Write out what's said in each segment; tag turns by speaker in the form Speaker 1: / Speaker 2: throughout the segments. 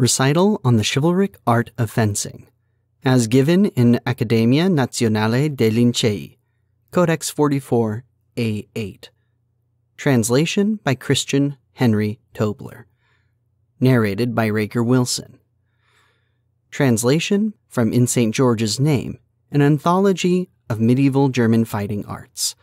Speaker 1: Recital on the Chivalric Art of Fencing, as given in Accademia Nazionale dei Lincei, Codex 44, A8. Translation by Christian Henry Tobler. Narrated by Raker Wilson. Translation from In St. George's Name, an anthology of medieval German fighting arts.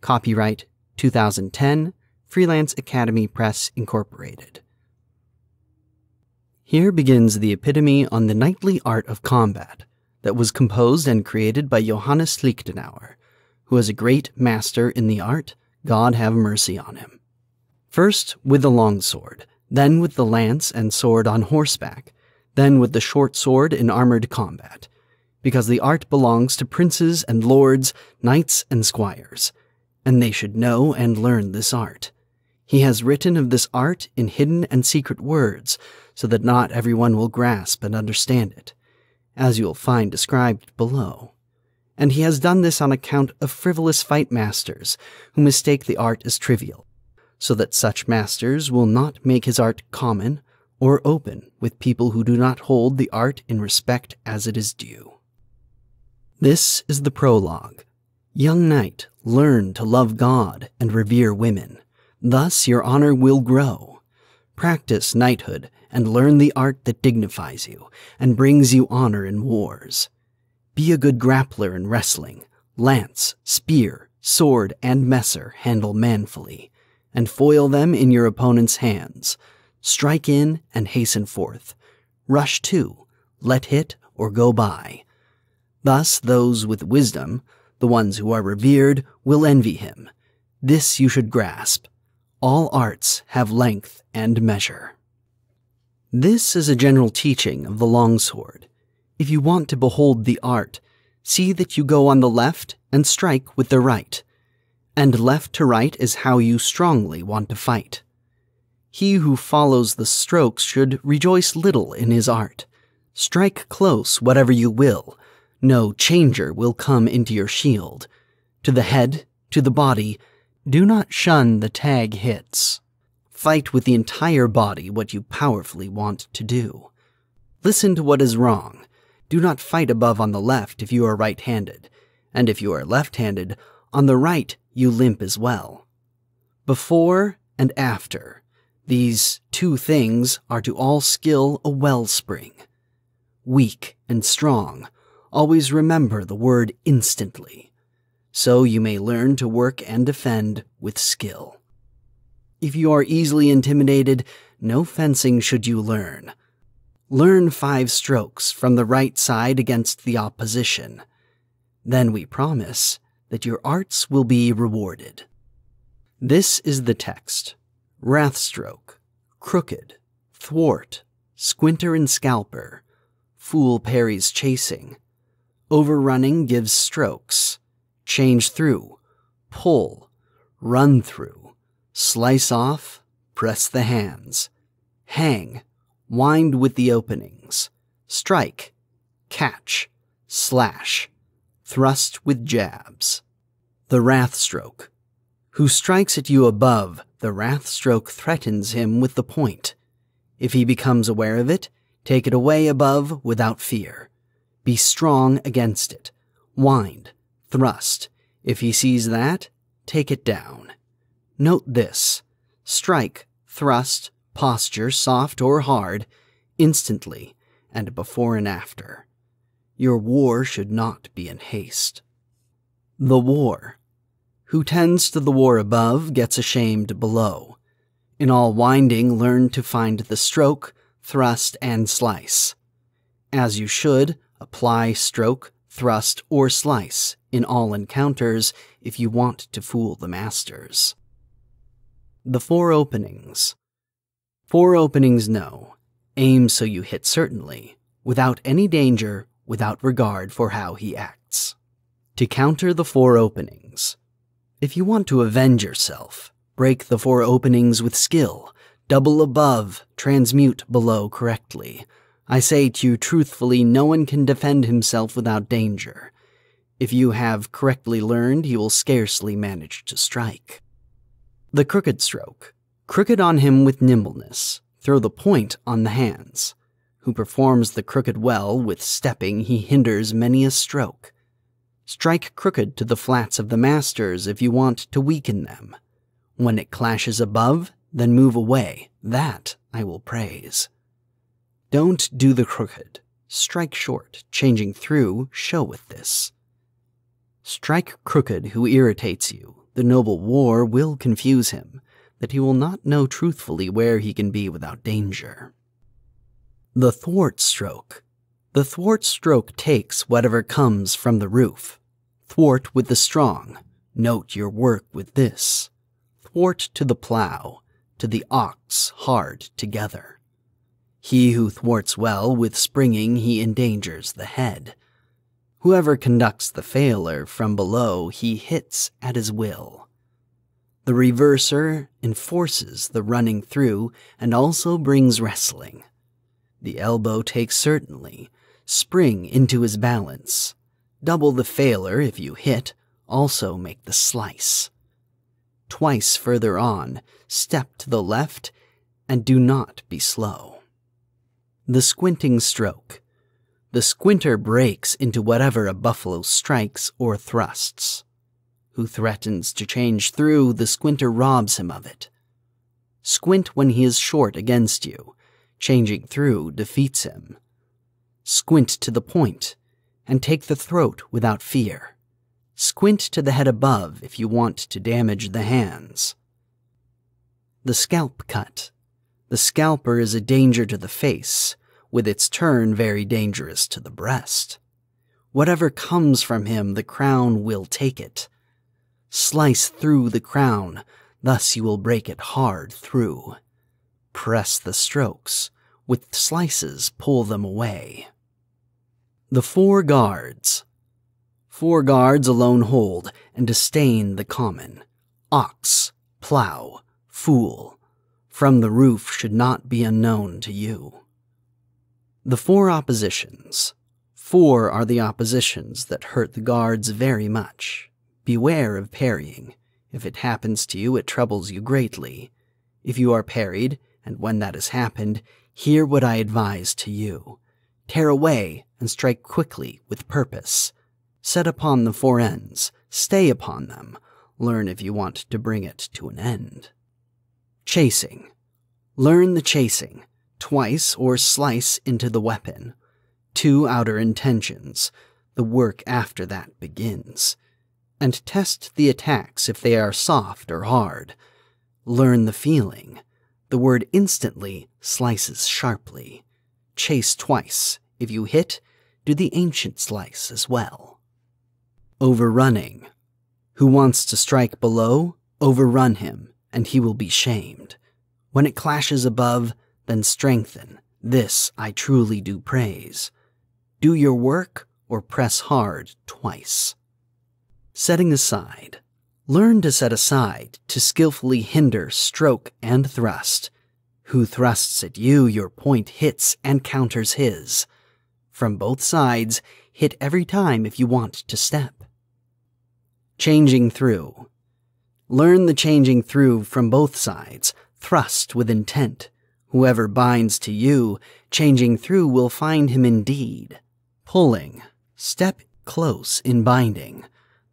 Speaker 1: Copyright 2010, Freelance Academy Press, Incorporated. Here begins the epitome on the knightly art of combat that was composed and created by Johannes Lichtenauer, who was a great master in the art, God have mercy on him. First with the longsword, then with the lance and sword on horseback, then with the short sword in armored combat, because the art belongs to princes and lords, knights and squires, and they should know and learn this art. He has written of this art in hidden and secret words, so that not everyone will grasp and understand it, as you will find described below. And he has done this on account of frivolous fight masters, who mistake the art as trivial, so that such masters will not make his art common or open with people who do not hold the art in respect as it is due. This is the prologue. Young knight, learn to love God and revere women. Thus your honor will grow. Practice knighthood and learn the art that dignifies you and brings you honor in wars. Be a good grappler in wrestling. Lance, spear, sword, and messer handle manfully, and foil them in your opponent's hands. Strike in and hasten forth. Rush to, let hit or go by. Thus, those with wisdom, the ones who are revered, will envy him. This you should grasp, all arts have length and measure. This is a general teaching of the longsword. If you want to behold the art, see that you go on the left and strike with the right. And left to right is how you strongly want to fight. He who follows the strokes should rejoice little in his art. Strike close whatever you will, no changer will come into your shield. To the head, to the body, do not shun the tag hits. Fight with the entire body what you powerfully want to do. Listen to what is wrong. Do not fight above on the left if you are right handed, and if you are left handed, on the right you limp as well. Before and after, these two things are to all skill a wellspring. Weak and strong, always remember the word instantly so you may learn to work and defend with skill. If you are easily intimidated, no fencing should you learn. Learn five strokes from the right side against the opposition. Then we promise that your arts will be rewarded. This is the text. Wrathstroke, Crooked, Thwart, Squinter and Scalper, Fool parries chasing, Overrunning gives strokes, change through, pull, run through, slice off, press the hands, hang, wind with the openings, strike, catch, slash, thrust with jabs. The wrath stroke. Who strikes at you above, the wrath stroke threatens him with the point. If he becomes aware of it, take it away above without fear. Be strong against it. Wind, Thrust. If he sees that, take it down. Note this. Strike, thrust, posture, soft or hard, instantly, and before and after. Your war should not be in haste. The war. Who tends to the war above gets ashamed below. In all winding, learn to find the stroke, thrust, and slice. As you should, apply stroke, thrust, or slice in all encounters if you want to fool the masters. The Four Openings Four openings no. Aim so you hit certainly, without any danger, without regard for how he acts. To counter the four openings. If you want to avenge yourself, break the four openings with skill, double above, transmute below correctly. I say to you truthfully, no one can defend himself without danger. If you have correctly learned, you will scarcely manage to strike. The crooked stroke. Crooked on him with nimbleness. Throw the point on the hands. Who performs the crooked well with stepping, he hinders many a stroke. Strike crooked to the flats of the masters if you want to weaken them. When it clashes above, then move away. That I will praise. Don't do the crooked. Strike short, changing through, show with this. Strike crooked who irritates you. The noble war will confuse him, that he will not know truthfully where he can be without danger. The thwart stroke. The thwart stroke takes whatever comes from the roof. Thwart with the strong. Note your work with this. Thwart to the plough, to the ox hard together. He who thwarts well with springing, he endangers the head. Whoever conducts the failer from below, he hits at his will. The reverser enforces the running through and also brings wrestling. The elbow takes certainly, spring into his balance. Double the failer if you hit, also make the slice. Twice further on, step to the left and do not be slow. The squinting stroke, the squinter breaks into whatever a buffalo strikes or thrusts. Who threatens to change through, the squinter robs him of it. Squint when he is short against you, changing through defeats him. Squint to the point, and take the throat without fear. Squint to the head above if you want to damage the hands. The scalp cut. The scalper is a danger to the face, with its turn very dangerous to the breast. Whatever comes from him, the crown will take it. Slice through the crown, thus you will break it hard through. Press the strokes, with slices pull them away. The Four Guards Four guards alone hold and disdain the common. Ox, plough, fool, from the roof should not be unknown to you. The four oppositions. Four are the oppositions that hurt the guards very much. Beware of parrying. If it happens to you, it troubles you greatly. If you are parried, and when that has happened, hear what I advise to you. Tear away and strike quickly with purpose. Set upon the four ends, stay upon them, learn if you want to bring it to an end. Chasing. Learn the chasing twice or slice into the weapon. Two outer intentions. The work after that begins. And test the attacks if they are soft or hard. Learn the feeling. The word instantly slices sharply. Chase twice. If you hit, do the ancient slice as well. Overrunning. Who wants to strike below, overrun him, and he will be shamed. When it clashes above, then strengthen. This I truly do praise. Do your work or press hard twice. Setting aside. Learn to set aside to skillfully hinder stroke and thrust. Who thrusts at you, your point hits and counters his. From both sides, hit every time if you want to step. Changing through. Learn the changing through from both sides. Thrust with intent. Whoever binds to you, changing through will find him indeed. Pulling. Step close in binding.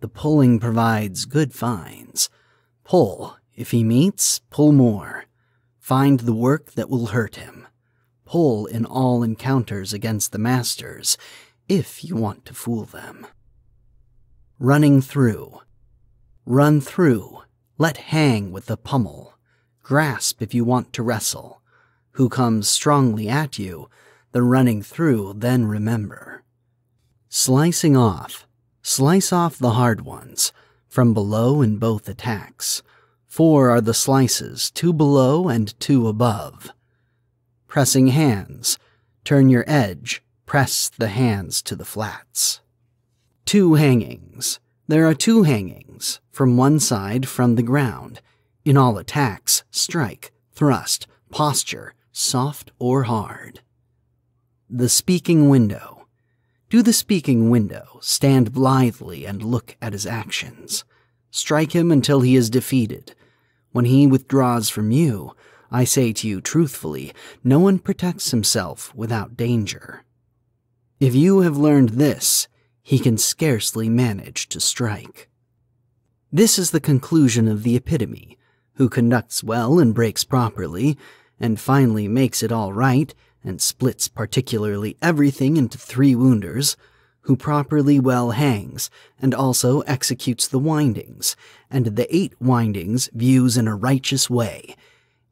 Speaker 1: The pulling provides good finds. Pull. If he meets, pull more. Find the work that will hurt him. Pull in all encounters against the masters, if you want to fool them. Running through. Run through. Let hang with the pummel. Grasp if you want to wrestle who comes strongly at you, the running through then remember. Slicing off. Slice off the hard ones, from below in both attacks. Four are the slices, two below and two above. Pressing hands. Turn your edge, press the hands to the flats. Two hangings. There are two hangings, from one side from the ground. In all attacks, strike, thrust, posture, soft or hard. The speaking window. Do the speaking window, stand blithely and look at his actions. Strike him until he is defeated. When he withdraws from you, I say to you truthfully, no one protects himself without danger. If you have learned this, he can scarcely manage to strike. This is the conclusion of the epitome. Who conducts well and breaks properly and finally makes it all right and splits particularly everything into three wounders, who properly well hangs, and also executes the windings, and the eight windings views in a righteous way,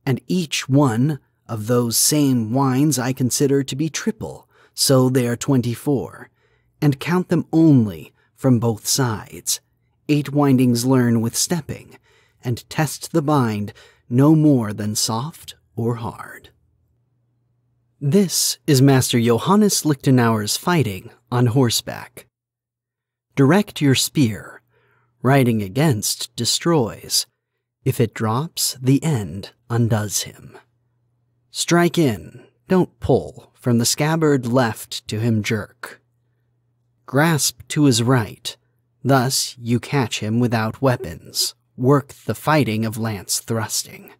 Speaker 1: and each one of those same winds I consider to be triple, so they are twenty four, and count them only from both sides. Eight windings learn with stepping, and test the bind no more than soft or hard. This is Master Johannes Lichtenauer's fighting on horseback. Direct your spear. Riding against destroys. If it drops, the end undoes him. Strike in, don't pull, from the scabbard left to him jerk. Grasp to his right, thus you catch him without weapons, work the fighting of lance thrusting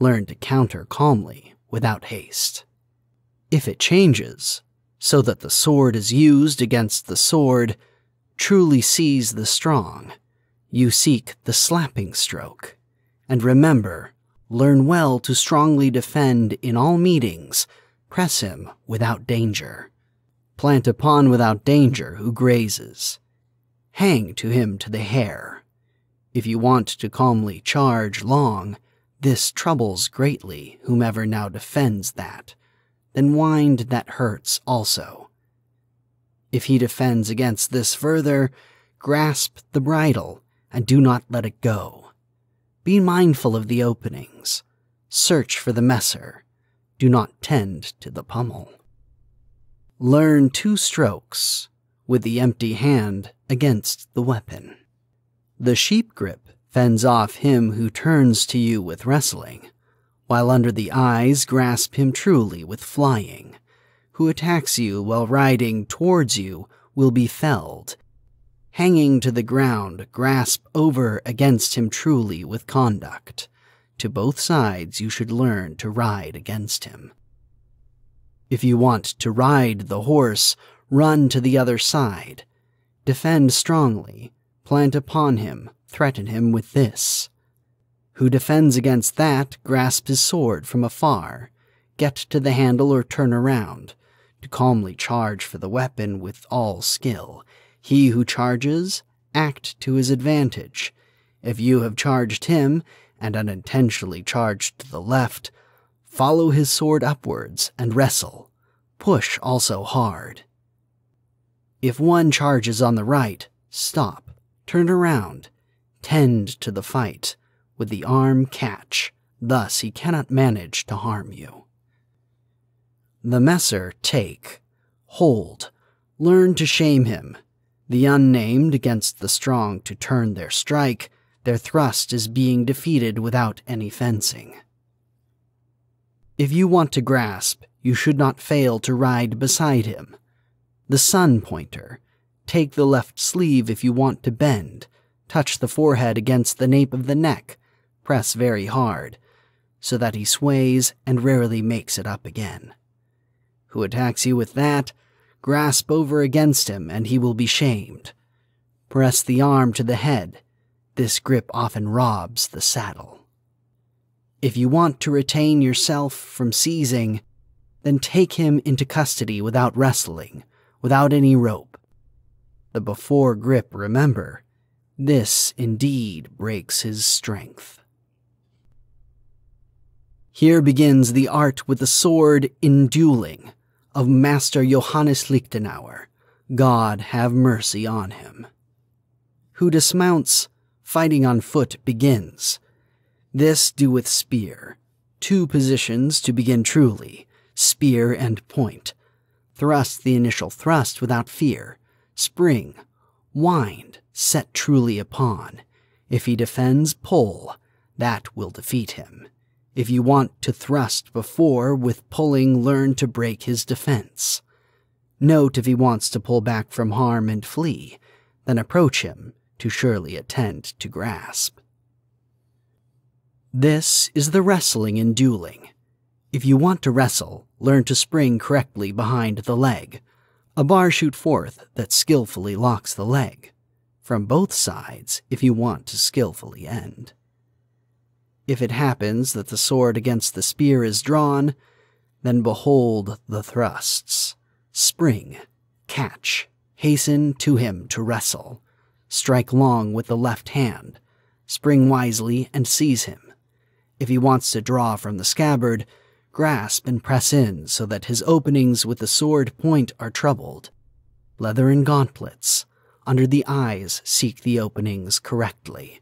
Speaker 1: learn to counter calmly without haste. If it changes, so that the sword is used against the sword, truly seize the strong. You seek the slapping stroke. And remember, learn well to strongly defend in all meetings, press him without danger. Plant upon without danger who grazes. Hang to him to the hair. If you want to calmly charge long, this troubles greatly whomever now defends that. Then wind that hurts also. If he defends against this further, grasp the bridle and do not let it go. Be mindful of the openings. Search for the messer. Do not tend to the pummel. Learn two strokes with the empty hand against the weapon. The sheep grip fends off him who turns to you with wrestling, while under the eyes grasp him truly with flying. Who attacks you while riding towards you will be felled. Hanging to the ground, grasp over against him truly with conduct. To both sides you should learn to ride against him. If you want to ride the horse, run to the other side. Defend strongly, plant upon him, threaten him with this. Who defends against that, grasp his sword from afar, get to the handle or turn around, to calmly charge for the weapon with all skill. He who charges, act to his advantage. If you have charged him, and unintentionally charged to the left, follow his sword upwards and wrestle. Push also hard. If one charges on the right, stop, turn around, Tend to the fight with the arm catch, thus he cannot manage to harm you. The messer take, hold, learn to shame him. The unnamed against the strong to turn their strike, their thrust is being defeated without any fencing. If you want to grasp, you should not fail to ride beside him. The sun pointer, take the left sleeve if you want to bend, Touch the forehead against the nape of the neck. Press very hard, so that he sways and rarely makes it up again. Who attacks you with that? Grasp over against him, and he will be shamed. Press the arm to the head. This grip often robs the saddle. If you want to retain yourself from seizing, then take him into custody without wrestling, without any rope. The before grip, remember, this indeed breaks his strength. Here begins the art with the sword in dueling of Master Johannes Lichtenauer, God have mercy on him, who dismounts, fighting on foot begins. This do with spear, two positions to begin truly, spear and point. Thrust the initial thrust without fear, spring, wind, set truly upon. If he defends, pull. That will defeat him. If you want to thrust before, with pulling learn to break his defense. Note if he wants to pull back from harm and flee, then approach him to surely attend to grasp. This is the wrestling and dueling. If you want to wrestle, learn to spring correctly behind the leg. A bar shoot forth that skillfully locks the leg from both sides if you want to skillfully end. If it happens that the sword against the spear is drawn, then behold the thrusts. Spring, catch, hasten to him to wrestle, strike long with the left hand, spring wisely and seize him. If he wants to draw from the scabbard, grasp and press in so that his openings with the sword point are troubled. Leathern gauntlets, under the eyes seek the openings correctly.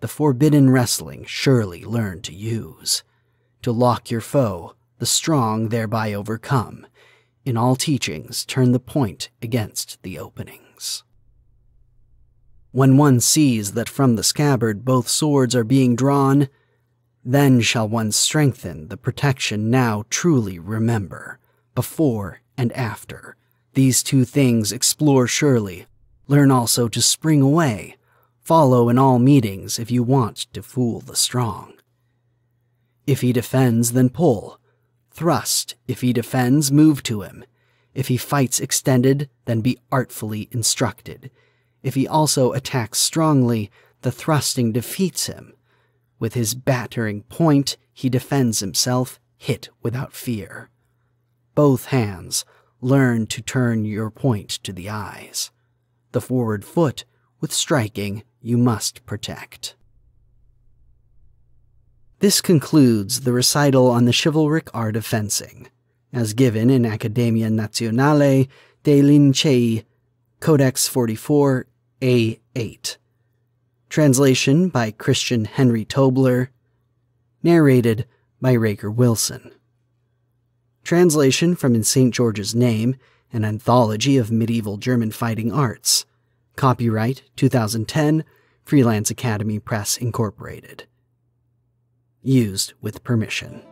Speaker 1: The forbidden wrestling surely learn to use. To lock your foe, the strong thereby overcome. In all teachings, turn the point against the openings. When one sees that from the scabbard both swords are being drawn, then shall one strengthen the protection now truly remember, before and after. These two things explore surely Learn also to spring away, follow in all meetings if you want to fool the strong. If he defends, then pull. Thrust. If he defends, move to him. If he fights extended, then be artfully instructed. If he also attacks strongly, the thrusting defeats him. With his battering point, he defends himself, hit without fear. Both hands learn to turn your point to the eyes the forward foot with striking you must protect. This concludes the recital on the chivalric art of fencing, as given in Academia Nazionale dei Lincei, Codex 44, A8. Translation by Christian Henry Tobler. Narrated by Raker Wilson. Translation from In St. George's Name, an anthology of medieval German fighting arts. Copyright 2010, Freelance Academy Press Incorporated. Used with permission.